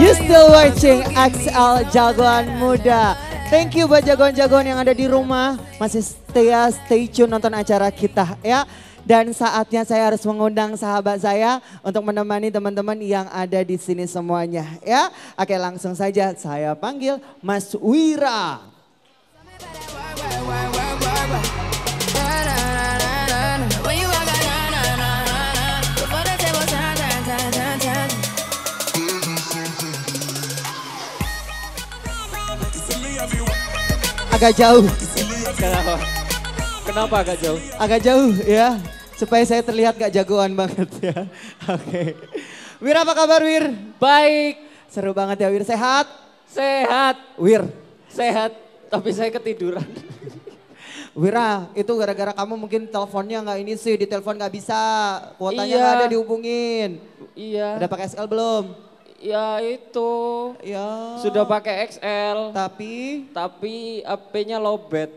You still watching XL Jagoan Muda. Thank you buat jagoan-jagoan yang ada di rumah. Masih setia, uh, stay tune nonton acara kita ya. Dan saatnya saya harus mengundang sahabat saya untuk menemani teman-teman yang ada di sini semuanya ya. Oke langsung saja saya panggil Mas Wira. agak jauh. Kenapa? Kenapa agak jauh? Agak jauh ya, supaya saya terlihat gak jagoan banget ya. Oke. Okay. Wir apa kabar Wir? Baik. Seru banget ya Wir, sehat? Sehat. Wir? Sehat, tapi saya ketiduran. Wira, itu gara-gara kamu mungkin teleponnya nggak ini sih, di telepon nggak bisa, kuotanya nggak iya. ada dihubungin. Iya. Udah pakai SL belum? Ya itu. Ya. Sudah pakai XL. Tapi? Tapi HP-nya lobet.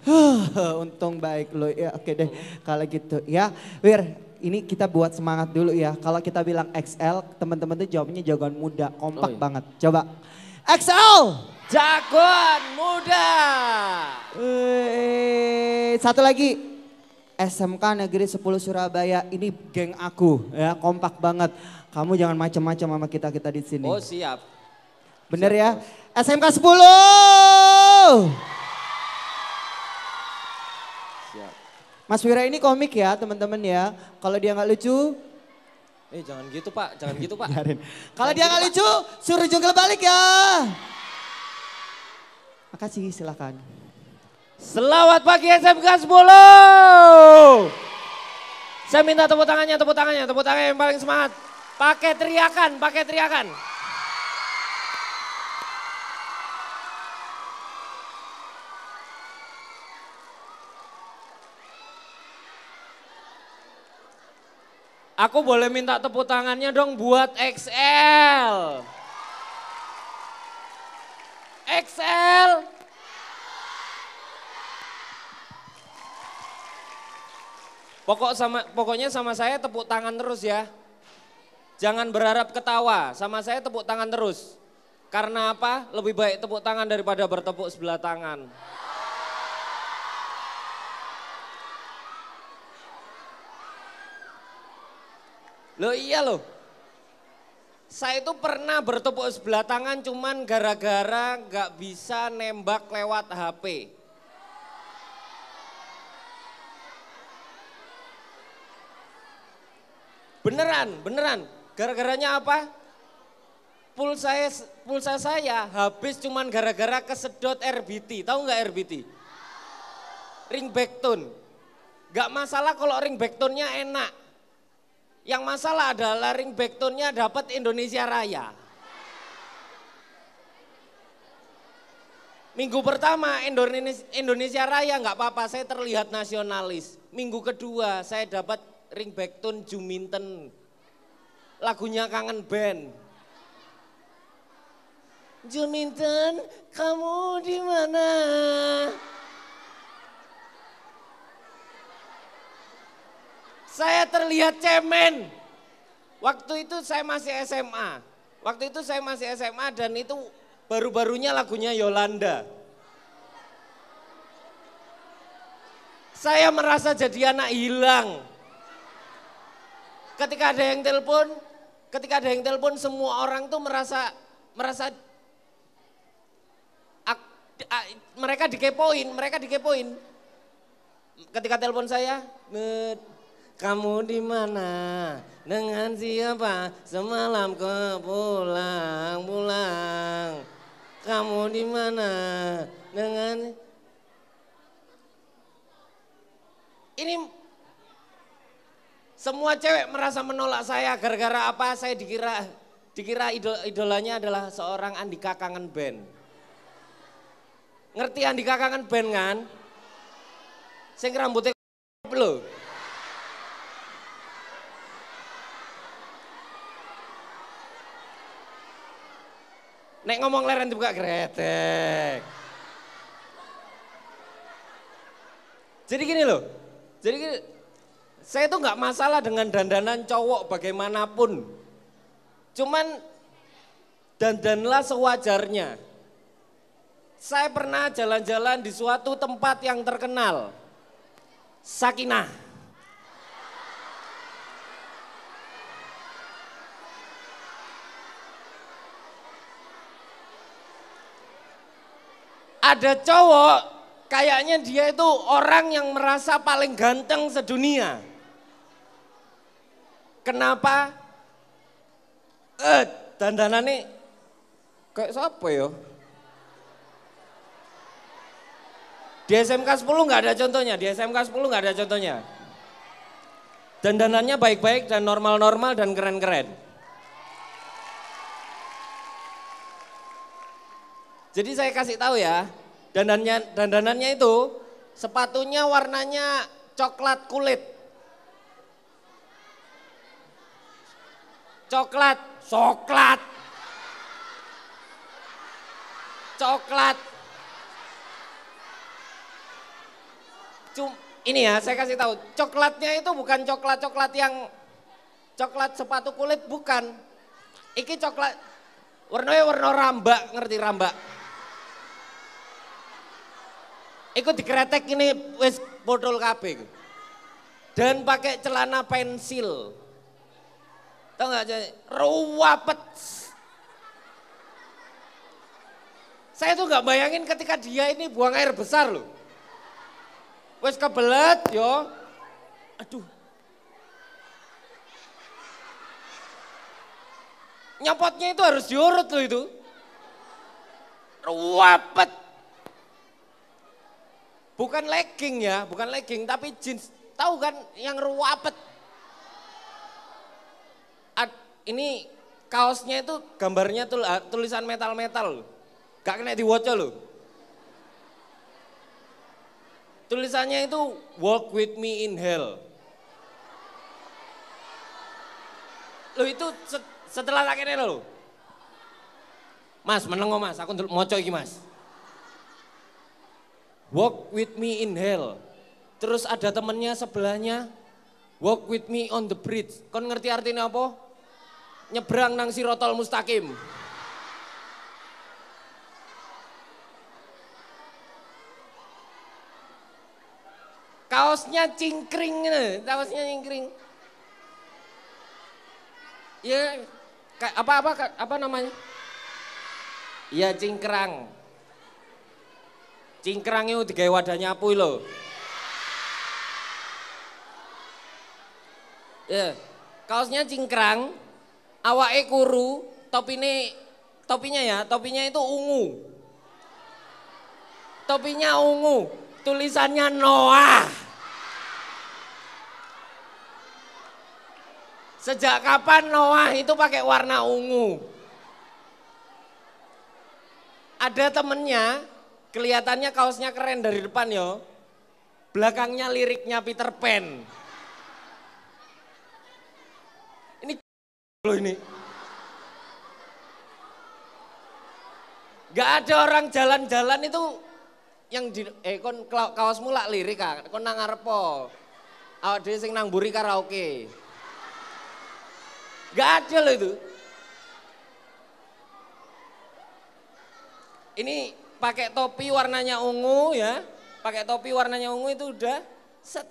Untung baik lo. Ya oke deh kalau gitu. Ya Wir ini kita buat semangat dulu ya. Kalau kita bilang XL teman-teman tuh jawabnya jagoan muda. Kompak oh, iya. banget. Coba. XL. Jagoan muda. Wee, satu lagi. SMK Negeri 10 Surabaya ini geng aku ya kompak banget. Kamu jangan macam-macam sama kita-kita di sini. Oh, siap. Bener ya? siap, ya? SMK 10. Siap. Mas Wira ini komik ya, teman-teman ya. Kalau dia nggak lucu Eh jangan gitu pak, jangan gitu pak. Kalau dia gitu, nggak gitu, lucu, suruh jungkel balik ya. Makasih, silakan. Selamat pagi SMK 10. Saya minta tepuk tangannya, tepuk tangannya, tepuk tangannya yang paling semangat. Pakai teriakan, pakai teriakan. Aku boleh minta tepuk tangannya dong buat XL. XL Pokok sama pokoknya sama saya tepuk tangan terus ya. Jangan berharap ketawa, sama saya tepuk tangan terus. Karena apa? Lebih baik tepuk tangan daripada bertepuk sebelah tangan. Lo iya loh. Saya itu pernah bertepuk sebelah tangan cuman gara-gara gak bisa nembak lewat HP. Beneran, beneran. Gara-garanya apa? Pulsa saya, pulsa saya habis cuman gara-gara kesedot RBT. Tahu nggak RBT? Ring back tone. Gak masalah kalau ring back tone-nya enak. Yang masalah adalah ring back tone-nya dapat Indonesia Raya. Minggu pertama Indonesia Raya nggak apa-apa, saya terlihat nasionalis. Minggu kedua saya dapat ringback tune Juminten. Lagunya kangen band. Juminten, kamu di mana? Saya terlihat cemen. Waktu itu saya masih SMA. Waktu itu saya masih SMA dan itu baru-barunya lagunya Yolanda. Saya merasa jadi anak hilang ketika ada yang telepon, ketika ada yang telepon semua orang tuh merasa merasa ak, a, mereka dikepoin, mereka dikepoin. Ketika telepon saya, kamu di mana? Dengan siapa? Semalam ke pulang, pulang. Kamu di mana? Dengan ini semua cewek merasa menolak saya gara-gara apa? Saya dikira dikira idol, idolanya adalah seorang Andika Kangen Band. Ngerti Andika Kangen Band kan? Sing rambutnya belum. Nek ngomong leren dibuka gretek. Jadi gini loh. Jadi gini, saya itu nggak masalah dengan dandanan cowok bagaimanapun. Cuman dandanlah sewajarnya. Saya pernah jalan-jalan di suatu tempat yang terkenal. Sakinah. Ada cowok kayaknya dia itu orang yang merasa paling ganteng sedunia. Kenapa? Eh, nih kayak siapa ya? Di SMK 10 nggak ada contohnya, di SMK 10 nggak ada contohnya. Dandanannya baik-baik dan normal-normal dan keren-keren. Jadi saya kasih tahu ya, dandanannya, dandanannya itu sepatunya warnanya coklat kulit. Coklat, coklat. Coklat. Cum, ini ya saya kasih tahu, coklatnya itu bukan coklat-coklat yang coklat sepatu kulit bukan. Iki coklat warnanya warna rambak, ngerti rambak? Iku dikretek ini wis botol kabeh. Dan pakai celana pensil. Tahu nggak jadi ruwapet. Saya tuh nggak bayangin ketika dia ini buang air besar loh. Wes kebelet yo. Aduh. Nyopotnya itu harus diurut loh itu. Ruwapet. Bukan legging ya, bukan legging tapi jeans. Tahu kan yang ruwapet? ini kaosnya itu gambarnya tul ah, tulisan metal-metal. Gak kena watch loh. Tulisannya itu walk with me in hell. Lo itu setelah tak kene loh. Mas, meneng Mas, aku moco iki Mas. Walk with me in hell. Terus ada temennya sebelahnya, walk with me on the bridge. Kau ngerti artinya apa? nyebrang nang sirotol mustaqim kaosnya cingkring nih, kaosnya cingkring ya apa apa apa namanya ya cingkrang cingkrang itu kayak wadah nyapu lo. ya kaosnya cingkrang awake kuru, ini topinya ya, topinya itu ungu. Topinya ungu, tulisannya Noah. Sejak kapan Noah itu pakai warna ungu? Ada temennya, kelihatannya kaosnya keren dari depan yo. Belakangnya liriknya Peter Pan. lo ini. Gak ada orang jalan-jalan itu yang di, eh kon kaosmu mula lirik ah, kon nang ngarep po. Awak dia sing nang buri karaoke. Gak ada lo itu. Ini pakai topi warnanya ungu ya. Pakai topi warnanya ungu itu udah set.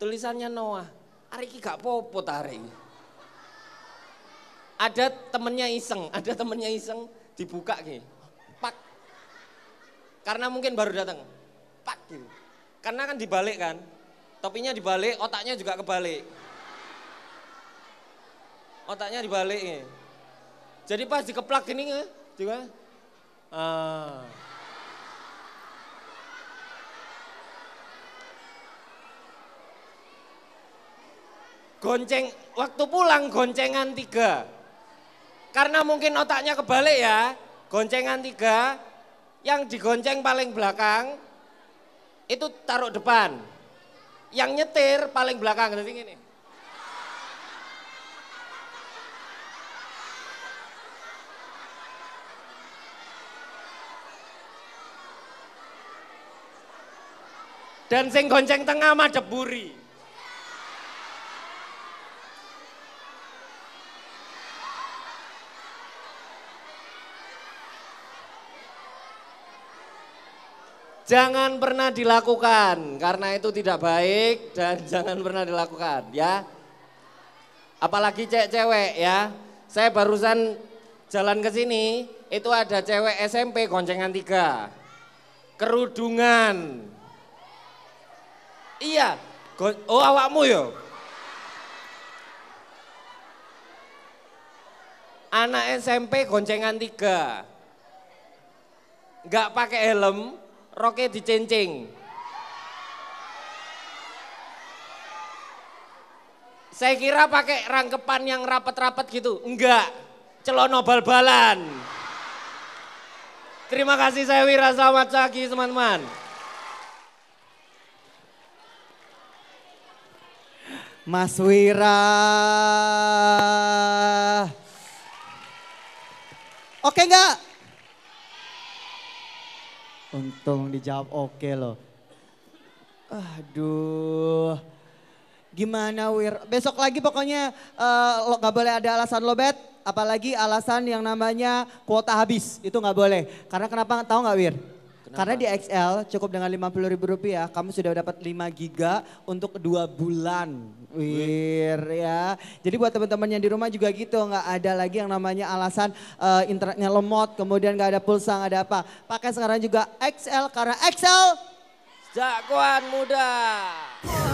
Tulisannya Noah. Hari ini gak popo tarik ada temennya iseng, ada temennya iseng dibuka gini, pak. Karena mungkin baru datang, pak gitu. Karena kan dibalik kan, topinya dibalik, otaknya juga kebalik. Otaknya dibalik gini. Jadi pas dikeplak gini juga, eh, ah. Gonceng, waktu pulang goncengan tiga. Karena mungkin otaknya kebalik ya. Goncengan tiga, yang digonceng paling belakang, itu taruh depan. Yang nyetir paling belakang, jadi gini. Dan sing gonceng tengah madep buri. jangan pernah dilakukan karena itu tidak baik dan jangan pernah dilakukan ya. Apalagi cewek-cewek ya. Saya barusan jalan ke sini itu ada cewek SMP goncengan tiga kerudungan iya oh awakmu yo anak SMP goncengan tiga nggak pakai helm roke dicincing. Saya kira pakai rangkepan yang rapat-rapat gitu. Enggak, celono bal-balan. Terima kasih saya Wira, selamat pagi teman-teman. Mas Wira. Oke enggak? Untung dijawab oke okay loh. Aduh. Gimana Wir? Besok lagi pokoknya uh, lo gak boleh ada alasan lo lobet. Apalagi alasan yang namanya kuota habis. Itu gak boleh. Karena kenapa tahu gak Wir? Karena di XL cukup dengan Rp50.000 kamu sudah dapat 5 giga untuk 2 bulan. Wir ya. Jadi buat teman-teman yang di rumah juga gitu nggak ada lagi yang namanya alasan uh, internetnya lemot, kemudian nggak ada pulsa, nggak ada apa. Pakai sekarang juga XL karena XL jagoan muda.